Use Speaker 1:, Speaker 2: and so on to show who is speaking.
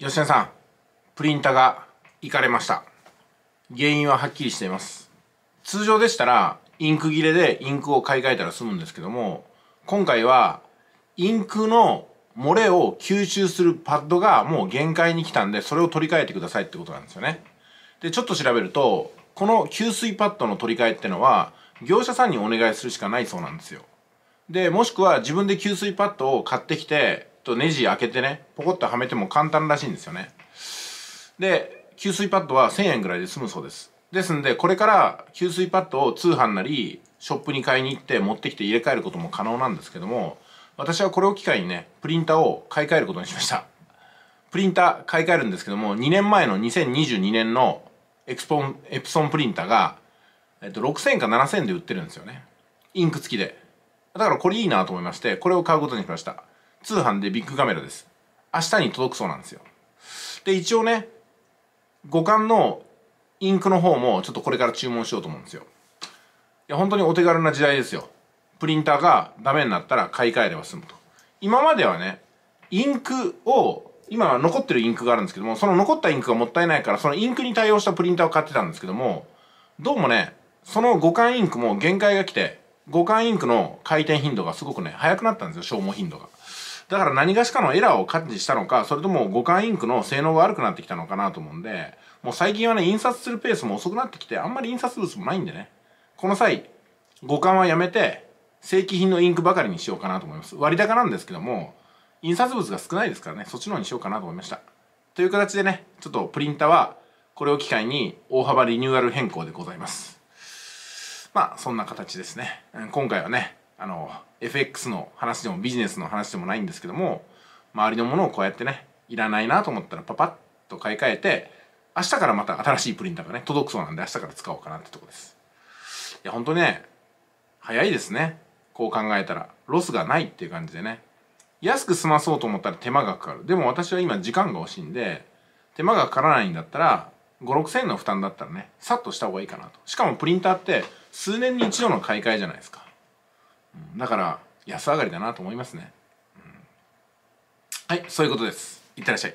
Speaker 1: 吉田さんプリンタが行かれました原因ははっきりしています通常でしたらインク切れでインクを買い替えたら済むんですけども今回はインクの漏れを吸収するパッドがもう限界に来たんでそれを取り替えてくださいってことなんですよねでちょっと調べるとこの吸水パッドの取り替えってのは業者さんにお願いするしかないそうなんですよでもしくは自分で吸水パッドを買ってきてとネジ開けてねポコッとはめても簡単らしいんですよねで給水パッドは1000円ぐらいで済むそうですですんでこれから給水パッドを通販なりショップに買いに行って持ってきて入れ替えることも可能なんですけども私はこれを機会にねプリンターを買い替えることにしましたプリンター買い替えるんですけども2年前の2022年のエクスポンエプソンプリンターが、えっと、6000か7000で売ってるんですよねインク付きでだからこれいいなと思いましてこれを買うことにしました通販でビッグカメラです。明日に届くそうなんですよ。で、一応ね、五感のインクの方もちょっとこれから注文しようと思うんですよ。いや、本当にお手軽な時代ですよ。プリンターがダメになったら買い替えれば済むと。今まではね、インクを、今は残ってるインクがあるんですけども、その残ったインクがもったいないから、そのインクに対応したプリンターを買ってたんですけども、どうもね、その五感インクも限界が来て、五感インクの回転頻度がすごくね、速くなったんですよ、消耗頻度が。だから何がしかのエラーを感知したのか、それとも五感インクの性能が悪くなってきたのかなと思うんで、もう最近はね、印刷するペースも遅くなってきて、あんまり印刷物もないんでね。この際、五感はやめて、正規品のインクばかりにしようかなと思います。割高なんですけども、印刷物が少ないですからね、そっちの方にしようかなと思いました。という形でね、ちょっとプリンタは、これを機会に大幅リニューアル変更でございます。まあ、そんな形ですね。今回はね、あの FX の話でもビジネスの話でもないんですけども周りのものをこうやってねいらないなと思ったらパパッと買い替えて明日からまた新しいプリンターがね届くそうなんで明日から使おうかなってとこですいや本当ね早いですねこう考えたらロスがないっていう感じでね安く済まそうと思ったら手間がかかるでも私は今時間が惜しいんで手間がかからないんだったら56000円の負担だったらねさっとした方がいいかなとしかもプリンターって数年に一度の買い替えじゃないですかだから安上がりだなと思いますね、うん、はいそういうことですいってらっしゃい